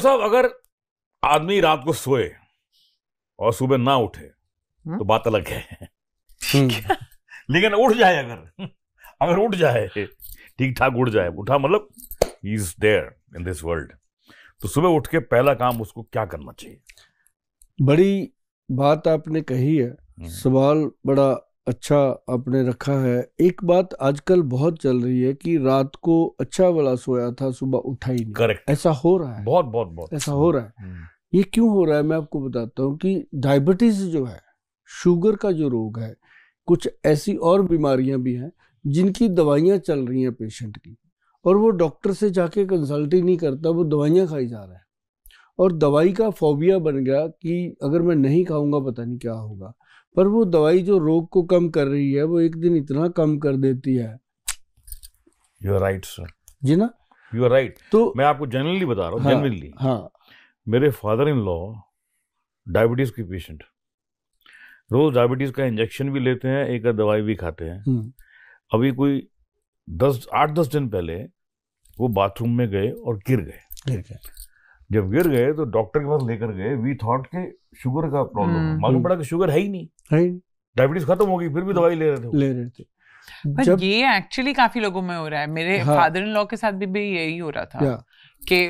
साहब अगर आदमी रात को सोए और सुबह ना उठे हम्म? तो बात अलग है हम्म। लेकिन उठ जाए अगर अगर उठ जाए ठीक ठाक उठ जाए उठा मतलब is there in this world तो सुबह उठ के पहला काम उसको क्या करना चाहिए बड़ी बात आपने कही है हम्म। सवाल बड़ा अच्छा आपने रखा है एक बात आजकल बहुत चल रही है कि रात को अच्छा वाला सोया था सुबह उठा ही नहीं करेक्ट ऐसा हो रहा है बहुत बहुत बहुत ऐसा हो रहा है हम्म। ये क्यों हो रहा है मैं आपको बताता हूँ कि डायबिटीज जो है शुगर का जो रोग है कुछ ऐसी और बीमारियां भी हैं जिनकी दवाइयाँ चल रही हैं पेशेंट की और वो डॉक्टर से जाके कंसल्ट ही नहीं करता वो दवाइयाँ खाई जा रहा है और दवाई का फोबिया बन गया कि अगर मैं नहीं खाऊंगा पता नहीं क्या होगा पर वो दवाई जो रोग को कम कर रही है वो एक दिन इतना कम कर देती है you are right sir ji ना यू आर राइट तो मैं आपको जनरली बता रहा हूँ हाँ, जनरली हाँ मेरे फादर इन लॉ डायबिटीज के पेशेंट रोज डायबिटीज का इंजेक्शन भी लेते हैं एक दवाई भी खाते हैं हम्म। अभी कोई दस आठ दस दिन पहले वो बाथरूम में गए और गिर गए जब गिर गए तो डॉक्टर के पास लेकर गए वी थॉट के शुगर का प्रॉब्लम हम्म। मालूम पड़ा कि शुगर है ही नहीं है डायबिटीज खत्म हो गई फिर भी दवाई ले रहे थे ले रहे थे पर जब... ये एक्चुअली काफी लोगों में हो रहा है मेरे फादर इन लॉ के साथ भी, भी यही हो रहा था कि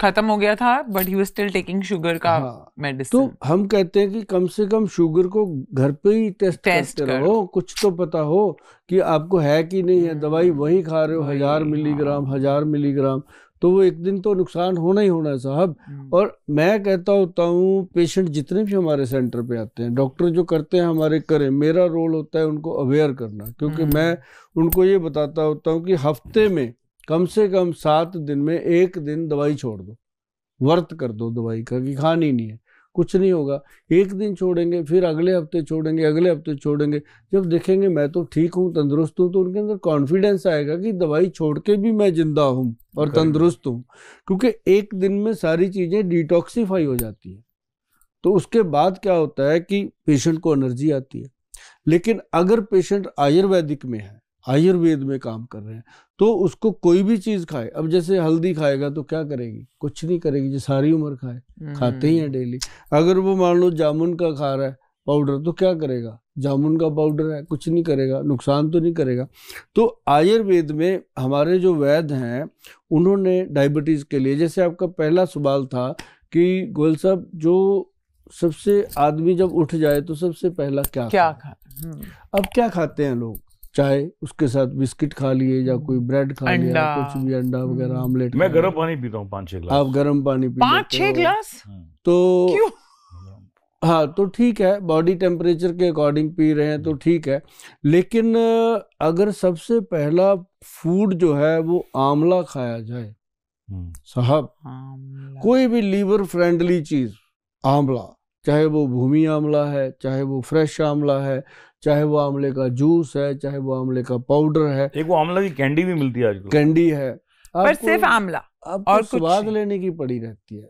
खत्म हो गया था but he still taking sugar का मेडिसिन हाँ, तो हम कहते हैं कि कम से कम शुगर को घर पे ही टेस्ट, टेस्ट करते कर। रहो कुछ तो पता हो कि आपको है कि नहीं है दवाई हम्म। वही खा रहे हो हजार मिलीग्राम हाँ। हजार मिलीग्राम तो वो एक दिन तो नुकसान होना ही होना है साहब हम्म। और मैं कहता होता हूँ पेशेंट जितने भी हमारे सेंटर पे आते हैं डॉक्टर जो करते हैं हमारे करें मेरा रोल होता है उनको अवेयर करना क्योंकि हम्म। मैं उनको ये बताता होता हूँ कि हफ्ते में कम से कम सात दिन में एक दिन दवाई छोड़ दो वर्त कर दो दवाई का कि खानी नहीं है कुछ नहीं होगा एक दिन छोड़ेंगे फिर अगले हफ्ते छोड़ेंगे अगले हफ्ते छोड़ेंगे जब देखेंगे मैं तो ठीक हूँ तंदुरुस्त हूँ तो उनके अंदर कॉन्फिडेंस आएगा कि दवाई छोड़ के भी मैं जिंदा हूँ और तंदुरुस्त हूँ क्योंकि एक दिन में सारी चीज़ें डिटॉक्सीफाई हो जाती है तो उसके बाद क्या होता है कि पेशेंट को एनर्जी आती है लेकिन अगर पेशेंट आयुर्वेदिक में है आयुर्वेद में काम कर रहे हैं तो उसको कोई भी चीज़ खाए अब जैसे हल्दी खाएगा तो क्या करेगी कुछ नहीं करेगी जो सारी उम्र खाए हम्म। खाते ही हैं डेली अगर वो मान लो जामुन का खा रहा है पाउडर तो क्या करेगा जामुन का पाउडर है कुछ नहीं करेगा नुकसान तो नहीं करेगा तो आयुर्वेद में हमारे जो वैद्य हैं उन्होंने डायबिटीज़ के लिए जैसे आपका पहला सवाल था कि गोयल साहब जो सबसे आदमी जब उठ जाए तो सबसे पहला क्या क्या खा हम्म। अब क्या खाते हैं लोग चाय उसके साथ बिस्किट खा लिए या कोई ब्रेड खा लिया कुछ भी अंडा वगैरह आमलेट हम्म। मैं गर्म पानी पीता हूँ पाँच छह आप गर्म पानी पी पाँच छह गिलास तो हाँ तो ठीक है बॉडी टेम्परेचर के अकॉर्डिंग पी रहे हैं तो ठीक है लेकिन अगर सबसे पहला फूड जो है वो आंवला खाया जाए हम्म। साहब कोई भी लीवर फ्रेंडली चीज आंवला चाहे वो भूमि आंवला है चाहे वो फ्रेश आंवला है चाहे वो आंवले का जूस है चाहे वो आंवले का पाउडर है एक वो आंवला की कैंडी भी मिलती है आजकल कैंडी है पर सिर्फ आंवला और स्वाद लेने की पड़ी रहती है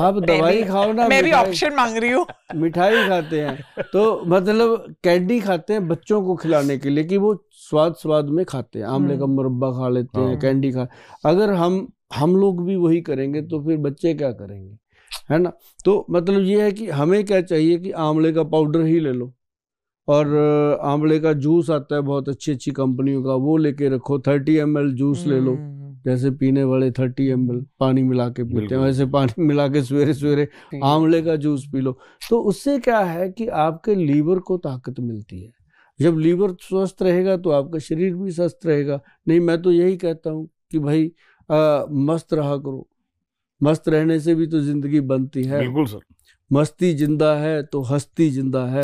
आप दवाई खाओ ना मैं भी ऑप्शन मांग रही हूँ मिठाई खाते हैं तो मतलब कैंडी खाते हैं बच्चों को खिलाने के लिए कि वो स्वाद स्वाद में खाते हैं आमले का हम्म। मुरब्बा खा लेते हैं हाँ। कैंडी खा अगर हम हम लोग भी वही करेंगे तो फिर बच्चे क्या करेंगे है ना तो मतलब ये है कि हमें क्या चाहिए कि आंवले का पाउडर ही ले लो और आंवले का जूस आता है बहुत अच्छी अच्छी कंपनियों का वो लेके रखो थर्टी एम जूस ले लो हम्म। जैसे पीने वाले थर्टी एम पानी मिला के पीते हैं वैसे पानी मिला के सवेरे सवेरे आंवले का जूस पी लो तो उससे क्या है कि आपके लीवर को ताकत मिलती है जब लीवर स्वस्थ रहेगा तो आपका शरीर भी स्वस्थ रहेगा नहीं मैं तो यही कहता हूँ कि भाई आ, मस्त रहा करो मस्त रहने से भी तो जिंदगी बनती है बिल्कुल सर मस्ती जिंदा है तो हस्ती जिंदा है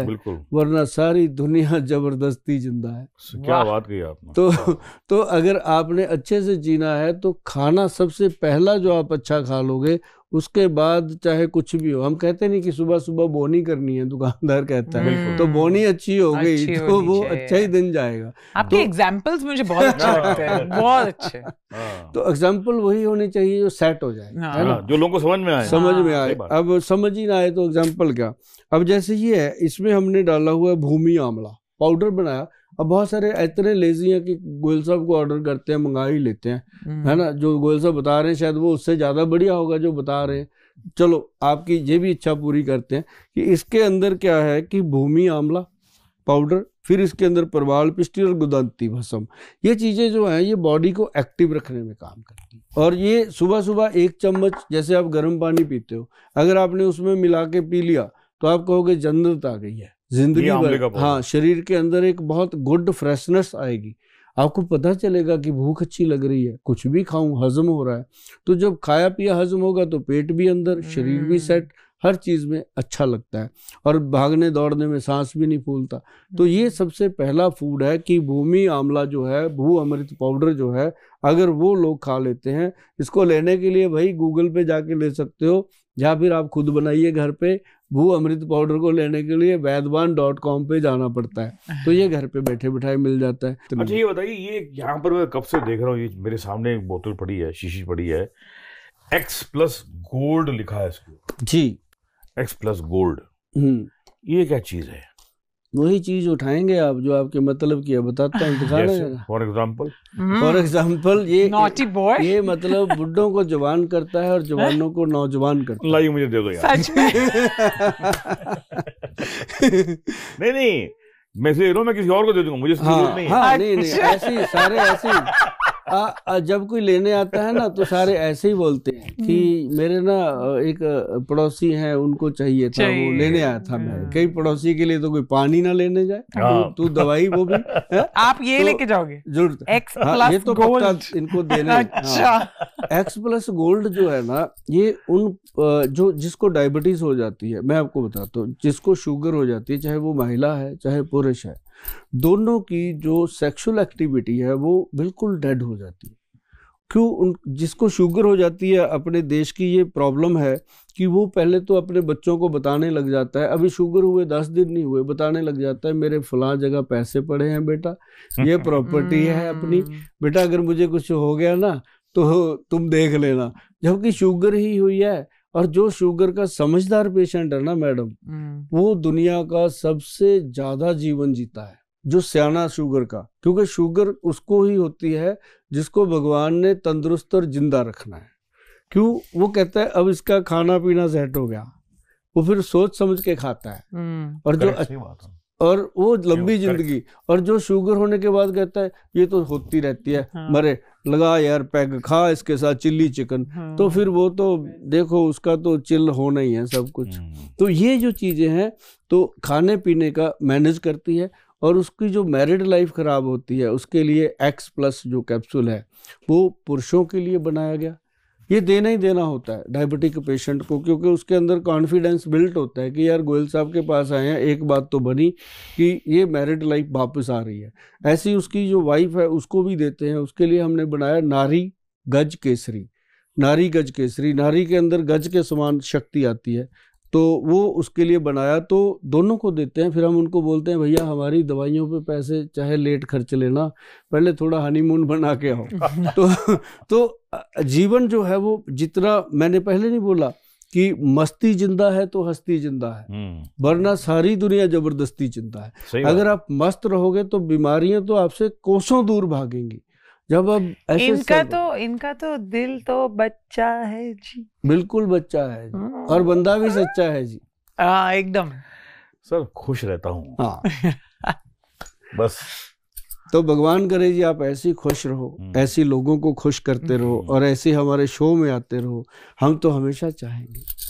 वरना सारी दुनिया जबरदस्ती जिंदा है क्या बात कही आपने तो हाँ। तो अगर आपने अच्छे से जीना है तो खाना सबसे पहला जो आप अच्छा खा लोगे उसके बाद चाहे कुछ भी हो हम कहते नहीं कि सुबह सुबह बोनी करनी है दुकानदार कहता है हम्म। तो बोनी अच्छी हो गई अच्छी तो वो अच्छा ही दिन जाएगा आपके एग्जांपल्स तो, मुझे बहुत अच्छे हाँ। हैं बहुत अच्छे हाँ। तो एग्जाम्पल वही होने चाहिए जो सेट हो जाए हाँ। है ना जो लोगों को समझ में आए समझ में आए अब समझ ही ना आए तो एग्जाम्पल क्या अब जैसे ये है इसमें हमने डाला हुआ है भूमि आमला पाउडर बनाया अब बहुत सारे इतने लेजी हैं कि गोयल साहब को ऑर्डर करते हैं मंगा ही लेते हैं हम्म। है ना जो गोयल साहब बता रहे हैं शायद वो उससे ज़्यादा बढ़िया होगा जो बता रहे हैं चलो आपकी ये भी इच्छा पूरी करते हैं कि इसके अंदर क्या है कि भूमि आंवला पाउडर फिर इसके अंदर परवाल पिस्टी और गुदंती भसम ये चीज़ें जो हैं ये बॉडी को एक्टिव रखने में काम करती हैं और ये सुबह सुबह एक चम्मच जैसे आप गर्म पानी पीते हो अगर आपने उसमें मिला के पी लिया तो आप कहोगे जन्नत आ गई है जिंदगी भर हाँ शरीर के अंदर एक बहुत गुड फ्रेशनेस आएगी आपको पता चलेगा कि भूख अच्छी लग रही है कुछ भी खाऊं हजम हो रहा है तो जब खाया पिया हजम होगा तो पेट भी अंदर शरीर भी सेट हम्म। हर चीज़ में अच्छा लगता है और भागने दौड़ने में सांस भी नहीं फूलता तो ये हम्म। सबसे पहला फूड है कि भूमि आंवला जो है भू अमृत पाउडर जो है अगर वो लोग खा लेते हैं इसको लेने के लिए भाई गूगल पे जाके ले सकते हो या फिर आप खुद बनाइए घर पे भू अमृत पाउडर को लेने के लिए वैदवान डॉट कॉम पे जाना पड़ता है तो ये घर पे बैठे बैठाए मिल जाता है तो अच्छा ये बताइए ये यहाँ पर मैं कब से देख रहा हूँ ये मेरे सामने एक बोतल पड़ी है शीशी पड़ी है एक्स प्लस गोल्ड लिखा है इसको जी एक्स प्लस गोल्ड ये क्या चीज़ है वही चीज उठाएंगे आप जो आपके मतलब की है बताता हूँ फॉर एग्जाम्पल फॉर एग्जाम्पल ये ये मतलब बुढ़ों को जवान करता है और जवानों को नौजवान करता है लाइव मुझे दे दो यार सच में नहीं नहीं मैं से मैं किसी और को दे दूंगा मुझे हाँ, नहीं, हाँ, नहीं नहीं अच्छा। ऐसी सारे ऐसी आ, आ, जब कोई लेने आता है ना तो सारे ऐसे ही बोलते हैं हम्म। कि मेरे ना एक पड़ोसी हैं उनको चाहिए था चाहिए। वो लेने आया था मैं कई पड़ोसी के लिए तो कोई पानी ना लेने जाए हाँ। तू तो दवाई वो भी है? आप ये तो लेके जाओगे जरूरत एक्स हाँ, ये तो इनको देने अच्छा एक्स प्लस गोल्ड जो है ना ये उन जो जिसको डायबिटीज हो जाती है मैं आपको बताता हूँ जिसको शुगर हो जाती है चाहे वो महिला है चाहे पुरुष है दोनों की जो सेक्सुअल एक्टिविटी है वो बिल्कुल डेड हो जाती जाती है क्यों उन जिसको शुगर हो जाती है अपने देश की ये प्रॉब्लम है कि वो पहले तो अपने बच्चों को बताने लग जाता है अभी शुगर हुए दस दिन नहीं हुए बताने लग जाता है मेरे फलां जगह पैसे पड़े हैं बेटा ये प्रॉपर्टी है हम्म। अपनी बेटा अगर मुझे कुछ हो गया ना तो तुम देख लेना जबकि शुगर ही हुई है और जो शुगर का समझदार पेशेंट है ना मैडम हम्म। वो दुनिया का सबसे ज़्यादा जीवन जीता है जो सयाना शुगर का क्योंकि शुगर उसको ही होती है जिसको भगवान ने तंदुरुस्त और जिंदा रखना है क्यों वो कहता है अब इसका खाना पीना सेट हो गया वो फिर सोच समझ के खाता है हम्म। और जो और वो लंबी जिंदगी और जो शुगर होने के बाद कहता है ये तो होती रहती है हाँ। मरे लगा यार पैग खा इसके साथ चिल्ली चिकन हाँ। तो फिर वो तो देखो उसका तो चिल होना ही है सब कुछ हम्म। तो ये जो चीजें हैं तो खाने पीने का मैनेज करती है और उसकी जो मैरिड लाइफ ख़राब होती है उसके लिए एक्स प्लस जो कैप्सूल है वो पुरुषों के लिए बनाया गया ये देना ही देना होता है डायबिटिक पेशेंट को क्योंकि उसके अंदर कॉन्फिडेंस बिल्ट होता है कि यार गोयल साहब के पास आए हैं एक बात तो बनी कि ये मैरिड लाइफ वापस आ रही है ऐसी उसकी जो वाइफ है उसको भी देते हैं उसके लिए हमने बनाया नारी गज केसरी नारी गज केसरी नारी के अंदर गज के समान शक्ति आती है तो वो उसके लिए बनाया तो दोनों को देते हैं फिर हम उनको बोलते हैं भैया हमारी दवाइयों पे पैसे चाहे लेट खर्च लेना पहले थोड़ा हनीमून बना के आओ तो तो जीवन जो है वो जितना मैंने पहले नहीं बोला कि मस्ती जिंदा है तो हस्ती जिंदा है हम्म। वरना सारी दुनिया जबरदस्ती जिंदा है अगर आप मस्त रहोगे तो बीमारियां तो आपसे कोसों दूर भागेंगी जब अब ऐसे इनका तो इनका तो दिल तो बच्चा है जी बिल्कुल बच्चा है जी हाँ। और बंदा भी सच्चा है जी हाँ एकदम सर खुश रहता हूँ हाँ बस तो भगवान करे जी आप ऐसे खुश रहो हम्म। ऐसे लोगों को खुश करते रहो हम्म। और ऐसे हमारे शो में आते रहो हम तो हमेशा चाहेंगे